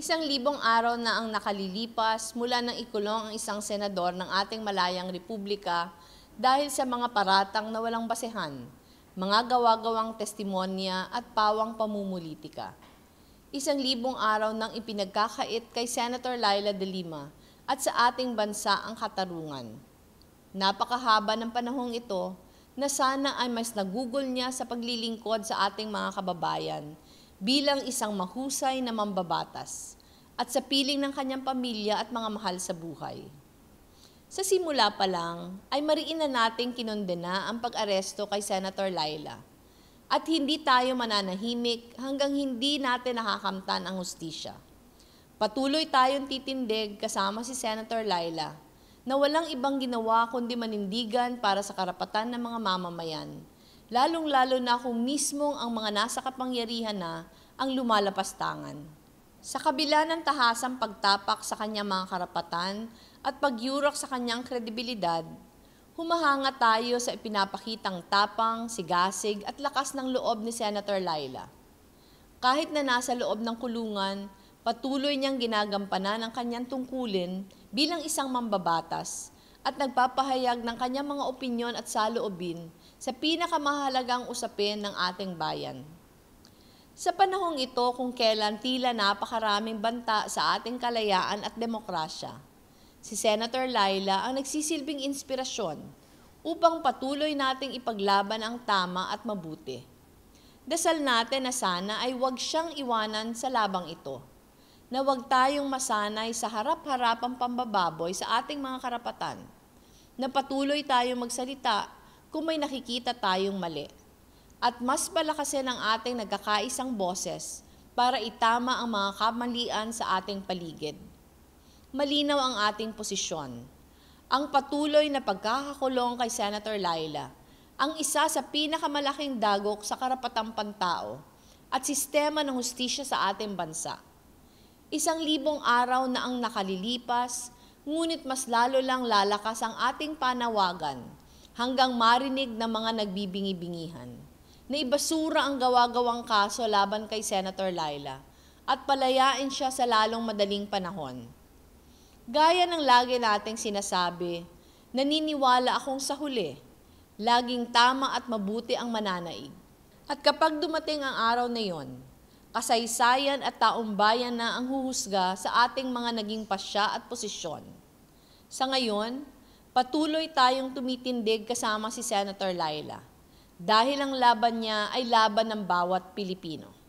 Isang libong araw na ang nakalilipas mula nang ikulong ang isang senador ng ating malayang republika dahil sa mga paratang na walang basehan, mga gawa-gawang testimonya at pawang pamumulitika. Isang libong araw nang ipinagkakait kay Senator Laila de Lima at sa ating bansa ang katarungan. Napakahaba ng panahong ito na sana ay mas nagugol niya sa paglilingkod sa ating mga kababayan bilang isang mahusay na mambabatas at sa piling ng kanyang pamilya at mga mahal sa buhay. Sa simula pa lang, ay mariin na nating kinondena ang pag-aresto kay Senator Laila at hindi tayo mananahimik hanggang hindi natin nakakamtan ang hustisya. Patuloy tayong titindig kasama si Senator Laila na walang ibang ginawa kundi manindigan para sa karapatan ng mga mamamayan lalong-lalo na kung mismong ang mga nasa kapangyarihan na ang lumalapas tangan. Sa kabila ng tahasang pagtapak sa kanyang mga karapatan at pagyurok sa kanyang kredibilidad, humahanga tayo sa ipinapakitang tapang, sigasig at lakas ng loob ni Senator Laila. Kahit na nasa loob ng kulungan, patuloy niyang ginagampanan ang kanyang tungkulin bilang isang mambabatas at nagpapahayag ng kanyang mga opinyon at saloobin sa pinakamahalagang usapin ng ating bayan. Sa panahong ito kung kailan tila napakaraming banta sa ating kalayaan at demokrasya, si Senator Laila ang nagsisilbing inspirasyon upang patuloy nating ipaglaban ang tama at mabuti. Dasal natin na sana ay huwag siyang iwanan sa labang ito na huwag tayong masanay sa harap-harapang pambababoy sa ating mga karapatan, na patuloy tayong magsalita kung may nakikita tayong mali. At mas palakasin ang ating nagkakaisang boses para itama ang mga kamalian sa ating paligid. Malinaw ang ating posisyon. Ang patuloy na pagkakakulong kay Senator Laila, ang isa sa pinakamalaking dagok sa karapatang pantao at sistema ng hustisya sa ating bansa Isang libong araw na ang nakalilipas, ngunit mas lalo lang lalakas ang ating panawagan hanggang marinig ng mga nagbibingi-bingihan na ibasura ang gawagawang kaso laban kay Senator Laila at palayain siya sa lalong madaling panahon. Gaya ng lagi nating sinasabi, naniniwala akong sa huli, laging tama at mabuti ang mananaig. At kapag dumating ang araw na yon, kasaysayan at taumbayan na ang huhusga sa ating mga naging pasya at posisyon. Sa ngayon, patuloy tayong tumitindig kasama si Senator Laila dahil ang laban niya ay laban ng bawat Pilipino.